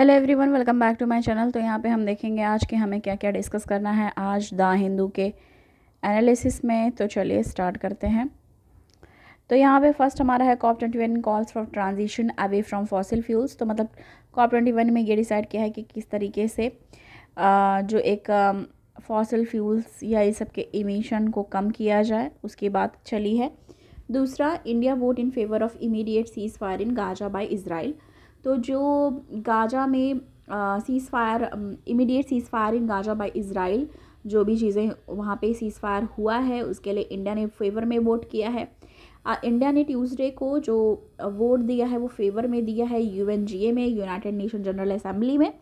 Hello everyone welcome back to my channel तो यहाँ पे हम देखेंगे आज के हमें क्या क्या डिस्कस करना है आज द हिंदू के एनालिसिस में तो चलिए स्टार्ट करते हैं तो यहाँ पे फर्स्ट हमारा है COP twenty one calls for transition away from fossil fuels तो मतलब कॉप ट्वेंटी वन में ये डिसाइड किया है कि किस तरीके से जो एक फॉसिल फ्यूल्स या ये सब के इमीशन को कम किया जाए उसकी बात चली है दूसरा India vote in favour of immediate cease fire in Gaza by Israel तो जो गाजा में cease fire immediate cease fire in Gaza by Israel जो भी चीज़ें वहाँ पे सीज़ फायर हुआ है उसके लिए इंडिया ने फेवर में वोट किया है आ, इंडिया ने ट्यूसडे को जो वोट दिया है वो फेवर में दिया है यू में यूनाइटेड नेशन जनरल असम्बली में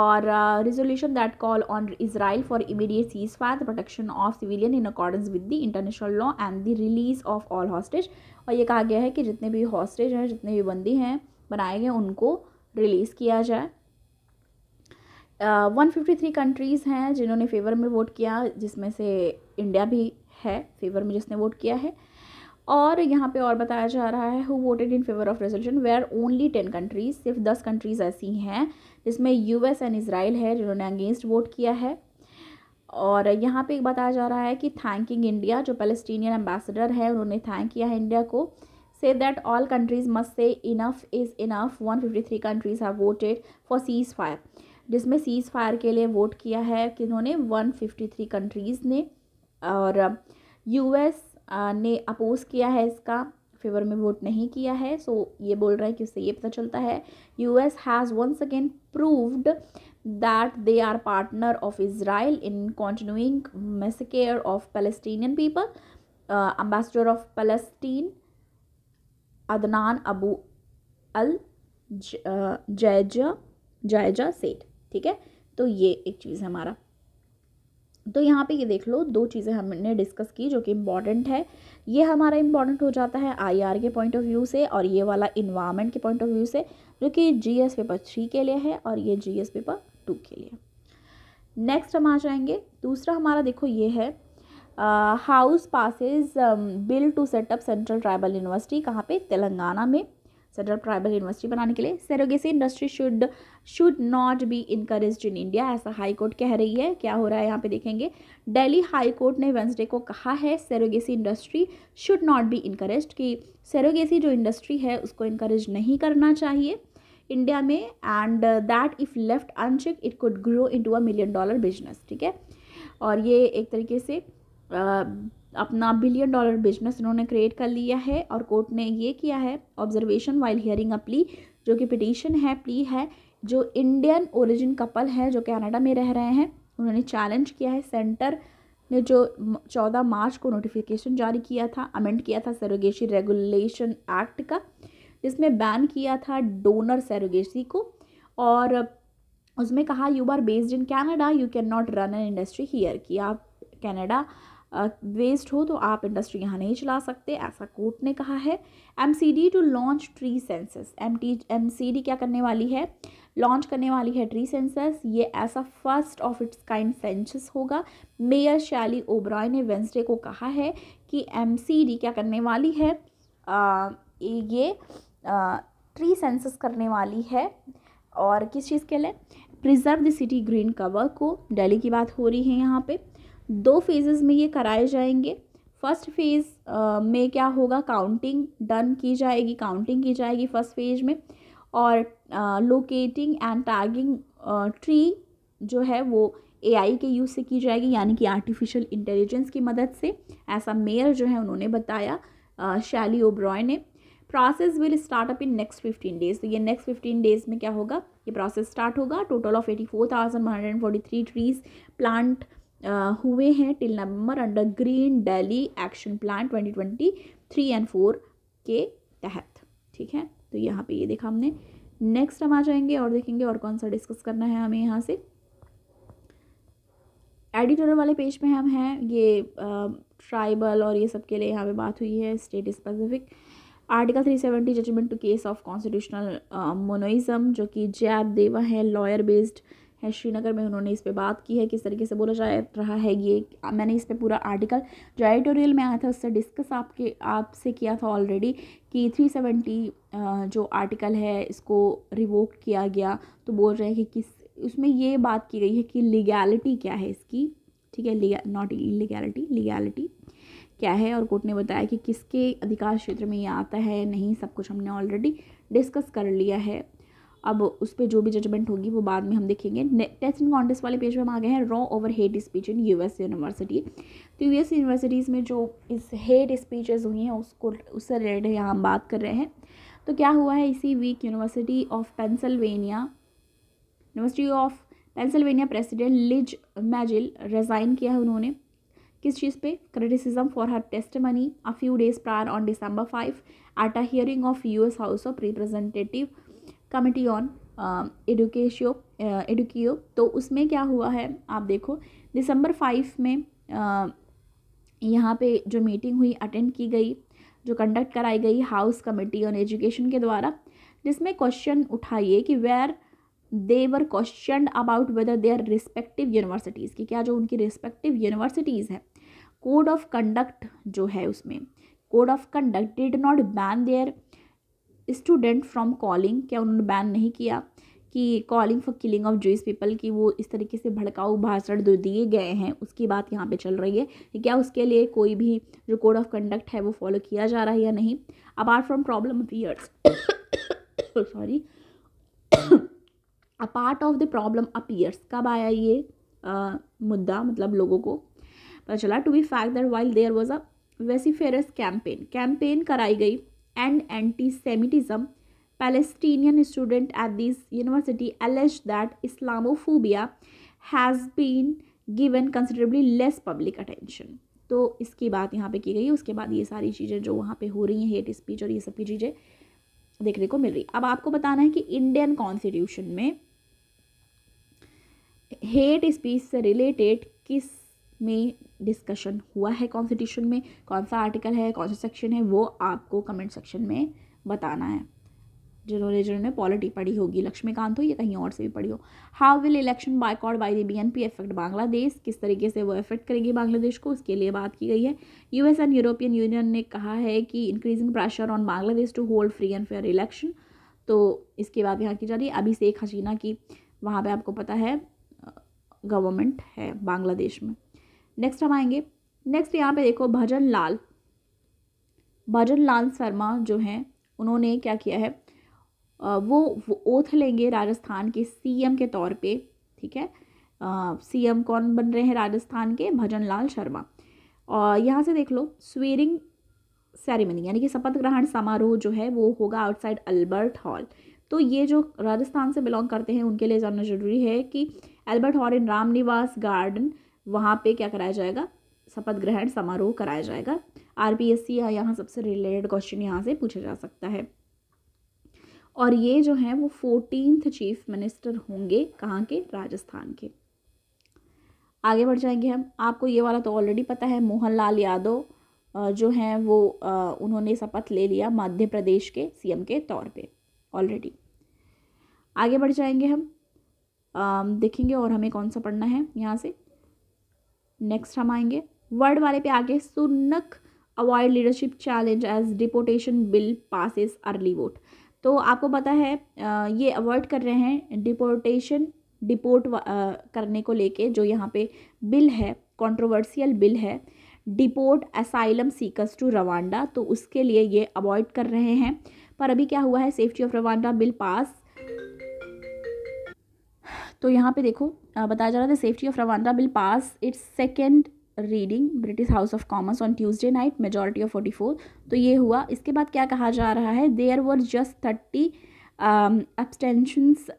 और resolution that call on Israel for immediate cease fire the protection of civilian in accordance with the international law and the release of all hostage और ये कहा गया है कि जितने भी हॉस्टेज हैं जितने भी बंदी हैं बनाए गए उनको रिलीज़ किया जाए वन फिफ्टी थ्री कंट्रीज़ हैं जिन्होंने फेवर में वोट किया जिसमें से इंडिया भी है फेवर में जिसने वोट किया है और यहाँ पे और बताया जा रहा है who voted in favour of resolution were only ten countries सिर्फ दस कंट्रीज ऐसी हैं जिसमें यूएस एंड इसराइल है जिन्होंने अगेंस्ट वोट किया है और यहाँ पे बताया जा रहा है कि थैंकिंग इंडिया जो पैलेस्टीनियन एम्बेसडर है उन्होंने थैंक किया है इंडिया को say that countries must say enough is enough one fifty three countries have voted for cease fire जिसमें सीज़ फायर के लिए वोट किया है किन्होंने थ्री कंट्रीज़ ने और यूएस uh, uh, ने अपोज़ किया है इसका फेवर में वोट नहीं किया है सो so, ये बोल रहा है कि उससे ये पता चलता है U S has once again proved that they are partner of Israel in continuing massacre of Palestinian people ambassador of Palestine Adnan Abu Al Haija Haija सेठ ठीक है तो ये एक चीज़ है हमारा तो यहाँ पे ये देख लो दो चीज़ें हमने डिस्कस की जो कि इम्पॉर्टेंट है ये हमारा इम्पॉर्टेंट हो जाता है आईआर के पॉइंट ऑफ व्यू से और ये वाला इन्वायरमेंट के पॉइंट ऑफ व्यू से जो कि जीएस पेपर थ्री के लिए है और ये जीएस पेपर टू के लिए नेक्स्ट हम आ जाएंगे दूसरा हमारा देखो ये है house passes bill to set up central tribal university कहाँ पे तेलंगाना में सेंट्रल ट्राइबल यूनिवर्सिटी बनाने के लिए surrogacy industry should should not be encourage in India ऐसा हाई कोर्ट कह रही है क्या हो रहा है यहाँ पे देखेंगे दिल्ली हाई कोर्ट ने वेंसडे को कहा है surrogacy industry should not be encourage कि सेरोगेसी जो इंडस्ट्री है उसको इनकरेज नहीं करना चाहिए इंडिया में and that if left unchecked it could grow into a million dollar business ठीक है और ये एक तरीके से अपना बिलियन डॉलर बिजनेस इन्होंने क्रिएट कर लिया है और कोर्ट ने ये किया है ऑब्जर्वेशन वाइल हियरिंग अ प्ली जो कि पिटिशन है प्ली है जो इंडियन ओरिजिन कपल है जो कनाडा में रह रहे हैं उन्होंने चैलेंज किया है सेंटर ने जो चौदह मार्च को नोटिफिकेशन जारी किया था अमेंड किया था सरोगेसी रेगुलेशन एक्ट का जिसमें बैन किया था डोनर सरोगेसी को और उसमें कहा you are based in Canada you can not run an industry here कि आप कनाडा बेस्ड हो तो आप इंडस्ट्री यहाँ नहीं चला सकते ऐसा कोर्ट ने कहा है M C D to launch tree census M T M C D क्या करने वाली है लॉन्च करने वाली है ट्री सेंसस ये ऐसा first of its kind census होगा मेयर शैली ओब्राय ने वेंसडे को कहा है कि एम सी डी क्या करने वाली है आ, ये आ, ट्री सेंसस करने वाली है और किस चीज़ के लिए preserve the city green cover को डेली की बात हो रही है यहाँ पर दो फेजेस में ये कराए जाएंगे फर्स्ट फेज़ में क्या होगा काउंटिंग डन की जाएगी काउंटिंग की जाएगी फर्स्ट फेज में और लोकेटिंग एंड टैगिंग ट्री जो है वो एआई के यूज़ से की जाएगी यानी कि आर्टिफिशियल इंटेलिजेंस की मदद से ऐसा मेयर जो है उन्होंने बताया शैली ओब्रॉय ने process will start up in next fifteen days तो ये नेक्स्ट फिफ्टीन डेज में क्या होगा ये प्रोसेस स्टार्ट होगा total of eighty four thousand one hundred and forty three trees plant Uh, हुए हैं till November under green Delhi action plan twenty twenty three and four के तहत ठीक है तो यहाँ पे ये देखा हमने नेक्स्ट हम आ जाएंगे और देखेंगे और कौन सा डिस्कस करना है हमें यहाँ से एडिटोरियल वाले पेज पे हम हैं ये ट्राइबल uh, और ये सब के लिए यहाँ पे बात हुई है state specific article three seventy judgement to case of constitutional monism जो कि जैद देवा है लॉयर बेस्ड है श्रीनगर में उन्होंने इस पर बात की है किस तरीके से बोला जा रहा है ये मैंने इस पर पूरा आर्टिकल जो एडिटोरियल में आया था उससे डिस्कस आपके आपसे किया था ऑलरेडी कि थ्री सेवेंटी जो आर्टिकल है इसको रिवोक किया गया तो बोल रहे हैं कि किस उसमें ये बात की गई है कि लीगैलिटी क्या है इसकी ठीक है नॉट इलीगैलिटी लीगैलिटी क्या है और कोर्ट ने बताया कि किसके अधिकार क्षेत्र में ये आता है नहीं सब कुछ हमने ऑलरेडी डिस्कस कर लिया है अब उस पर जो भी जजमेंट होगी वो बाद में हम देखेंगे टेस्ट एंड कॉन्टेस्ट वाले पेज में हम आ गए हैं row over hate speech in US university तो यूएस यूनिवर्सिटीज़ में जो इस हेट स्पीचेज हुई हैं उसको उससे रिलेटेड यहाँ हम बात कर रहे हैं तो क्या हुआ है इसी week university of Pennsylvania university of Pennsylvania president Liz Magill resign किया है उन्होंने किस चीज़ पे criticism for her testimony a few days prior on December five at a hearing of US house of representative committee on education education तो उसमें क्या हुआ है आप देखो दिसंबर फाइव में यहाँ पे जो मीटिंग हुई अटेंड की गई जो कंडक्ट कराई गई हाउस कमेटी ऑन एजुकेशन के द्वारा जिसमें क्वेश्चन उठाइए कि where they were question about whether their respective universities की क्या जो उनकी रिस्पेक्टिव यूनिवर्सिटीज़ हैं कोड ऑफ कंडक्ट जो है उसमें code of conduct did not ban their student from calling क्या उन्होंने बैन नहीं किया कि calling for killing of Jews people की वो इस तरीके से भड़काऊ भाषण दिए गए हैं उसकी बात यहाँ पे चल रही है क्या उसके लिए कोई भी जो कोड ऑफ कंडक्ट है वो फॉलो किया जा रहा है या नहीं apart from problem of years sorry apart of the problem appears कब आया ये आ, मुद्दा मतलब लोगों को पता चला to be fact that while there was a vociferous campaign campaign कराई गई and anti Semitism, Palestinian students at this university alleged that Islamophobia has been given considerably less public attention. तो इसकी बात यहाँ पे की गई है उसके बाद ये सारी चीज़ें जो वहाँ पे हो रही हैं हेट स्पीच और ये सब की चीज़ें देखने को मिल रही अब आपको बताना है कि इंडियन कॉन्स्टिट्यूशन में हेट स्पीच से रिलेटेड किस में डिस्कशन हुआ है कॉन्स्टिट्यूशन में कौन सा आर्टिकल है कौन सा सेक्शन है वो आपको कमेंट सेक्शन में बताना है जिन्होंने जिन्होंने पॉलिटी पढ़ी होगी लक्ष्मीकांत हो या कहीं और से भी पढ़ी हो how will election boycott by the B N P effect Bangladesh किस तरीके से वो इफेक्ट करेगी बांग्लादेश को उसके लिए बात की गई है U S and European Union ने कहा है कि increasing pressure on Bangladesh to hold free and fair election तो इसके बाद यहाँ की जा रही है अभी शेख हसीना की वहाँ पर आपको पता है गवर्नमेंट है बांग्लादेश में नेक्स्ट हम आएंगे नेक्स्ट यहाँ पे देखो भजन लाल भजन लाल शर्मा जो हैं उन्होंने क्या किया है वो, ओथ लेंगे राजस्थान के सीएम के तौर पे ठीक है सीएम कौन बन रहे हैं राजस्थान के भजन लाल शर्मा और यहाँ से देख लो स्वेरिंग सेरेमनी यानी कि शपथ ग्रहण समारोह जो है वो होगा आउटसाइड अल्बर्ट हॉल तो ये जो राजस्थान से बिलोंग करते हैं उनके लिए जानना जरूरी है कि Albert Hall in Ram garden वहाँ पे क्या कराया जाएगा शपथ ग्रहण समारोह कराया जाएगा आर पी एस सी या यहाँ सबसे रिलेटेड क्वेश्चन यहाँ से पूछा जा सकता है और ये जो है वो फोर्टीनथ चीफ मिनिस्टर होंगे कहाँ के राजस्थान के आगे बढ़ जाएंगे हम आपको ये वाला तो ऑलरेडी पता है मोहनलाल यादव जो हैं वो उन्होंने शपथ ले लिया मध्य प्रदेश के सीएम के तौर पे ऑलरेडी आगे बढ़ जाएंगे हम देखेंगे और हमें कौन सा पढ़ना है यहाँ से नेक्स्ट हम आएंगे वर्ड वाले पे आगे Sunak avoid leadership challenge as deportation bill passes early vote तो आपको पता है ये अवॉइड कर रहे हैं डिपोटेशन डिपोर्ट करने को लेके जो यहाँ पे बिल है कंट्रोवर्सियल बिल है deport asylum seekers to Rwanda तो उसके लिए ये अवॉइड कर रहे हैं पर अभी क्या हुआ है safety of Rwanda bill pass तो यहाँ पे देखो बताया जा रहा था safety of Rwanda bill pass its second reading British House of Commons on Tuesday night majority of forty four तो ये हुआ इसके बाद क्या कहा जा रहा है there were just thirty abstentions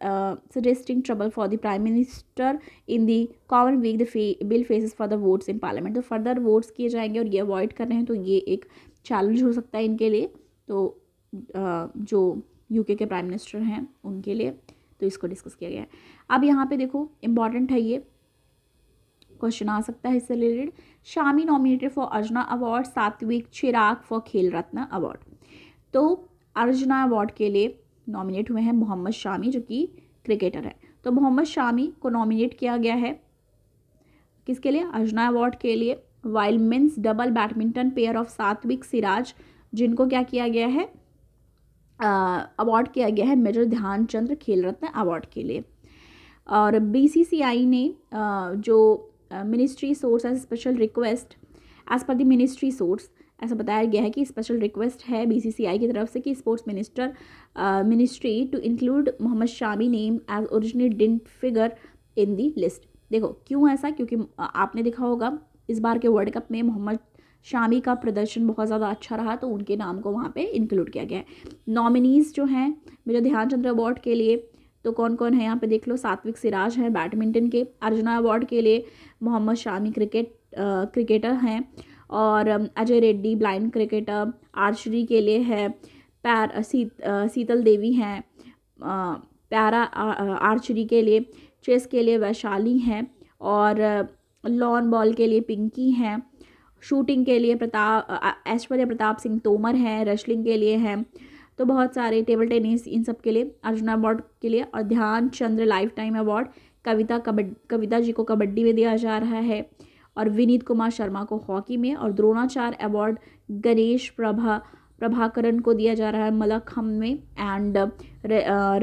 suggesting trouble for the prime minister in the coming week the bill faces for the votes in parliament तो फर्दर वोट्स किए जाएंगे और ये अवॉइड कर रहे हैं तो ये एक चैलेंज हो सकता है इनके लिए तो uh, जो यूके के प्राइम मिनिस्टर हैं उनके लिए तो इसको डिस्कस किया गया है अब यहाँ पे देखो इम्पॉर्टेंट है ये क्वेश्चन आ सकता है इससे related Shami nominated for Arjuna award Satwik Chirag for खेल रत्न अवार्ड तो अर्जुना अवार्ड के लिए नॉमिनेट हुए हैं मोहम्मद शामी जो कि क्रिकेटर है तो मोहम्मद शामी को नॉमिनेट किया गया है किसके लिए अर्जुना अवार्ड के लिए while men's double badminton pair of Satwik Siraj जिनको क्या किया गया है अवार्ड किया गया है मेजर ध्यानचंद्र खेल रत्न अवार्ड के लिए और बीसीसीआई ने जो ministry source as special request as per the ministry source ऐसा बताया गया है कि स्पेशल रिक्वेस्ट है बीसीसीआई की तरफ से कि sports minister ministry to include Mohammad Shami name as original didn't figure in the list देखो क्यों ऐसा क्योंकि आपने देखा होगा इस बार के वर्ल्ड कप में मोहम्मद शामी का प्रदर्शन बहुत ज़्यादा अच्छा रहा तो उनके नाम को वहाँ पे इंक्लूड किया गया है नॉमिनीज़ जो हैं मेरे ध्यानचंद्र अवार्ड के लिए तो कौन कौन है यहाँ पे देख लो सात्विक सिराज हैं बैडमिंटन के अर्जुना अवार्ड के लिए Mohammad Shami cricket ah, cricketer हैं और Ajay Reddy blind cricketer archery के लिए है पैर सी, सीतल देवी हैं प्यारा आर्चरी के लिए चेस के लिए वैशाली हैं और लॉन बॉल के लिए पिंकी हैं शूटिंग के लिए प्रताप ऐश्वर्या प्रताप सिंह तोमर हैं रेसलिंग के लिए हैं तो बहुत सारे टेबल टेनिस इन सब के लिए अर्जुना अवार्ड के लिए और Dhyan Chand lifetime award Kavita कबड कविता जी को कबड्डी में दिया जा रहा है और विनीत कुमार शर्मा को हॉकी में और द्रोणाचार्य अवार्ड गणेश प्रभा प्रभाकरण को दिया जा रहा है मलखम में एंड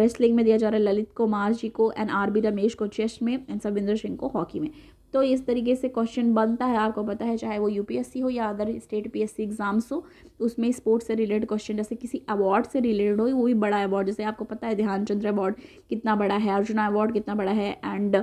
रेसलिंग में दिया जा रहा है ललित कुमार जी को एंड आर बी रमेश को चेस्ट में एंड सविंदर सिंह को हॉकी में तो इस तरीके से क्वेश्चन बनता है आपको पता है चाहे वो यूपीएससी हो या अदर स्टेट पीएससी एग्जाम्स हो उसमें स्पोर्ट्स से रिलेटेड क्वेश्चन जैसे किसी अवार्ड से रिलेटेड हो वो भी बड़ा अवार्ड जैसे आपको पता है ध्यानचंद्र अवार्ड कितना बड़ा है अर्जुना अवार्ड कितना बड़ा है एंड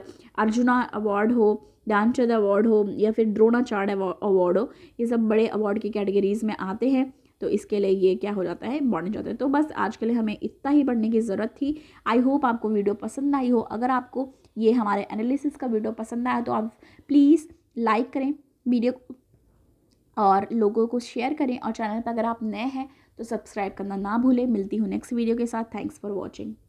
अर्जुना अवार्ड हो ध्यानचंद अवार्ड हो या फिर द्रोणाचार्य अवार्ड हो ये सब बड़े अवार्ड की कैटेगरीज में आते हैं तो इसके लिए ये क्या हो जाता है बढ़ जाता है तो बस आज के लिए हमें इतना ही पढ़ने की ज़रूरत थी आई होप आपको वीडियो पसंद आई हो अगर आपको ये हमारे एनालिसिस का वीडियो पसंद आया तो आप प्लीज़ लाइक करें वीडियो और लोगों को शेयर करें और चैनल पर अगर आप नए हैं तो सब्सक्राइब करना ना भूलें मिलती हूँ नेक्स्ट वीडियो के साथ थैंक्स फॉर वॉचिंग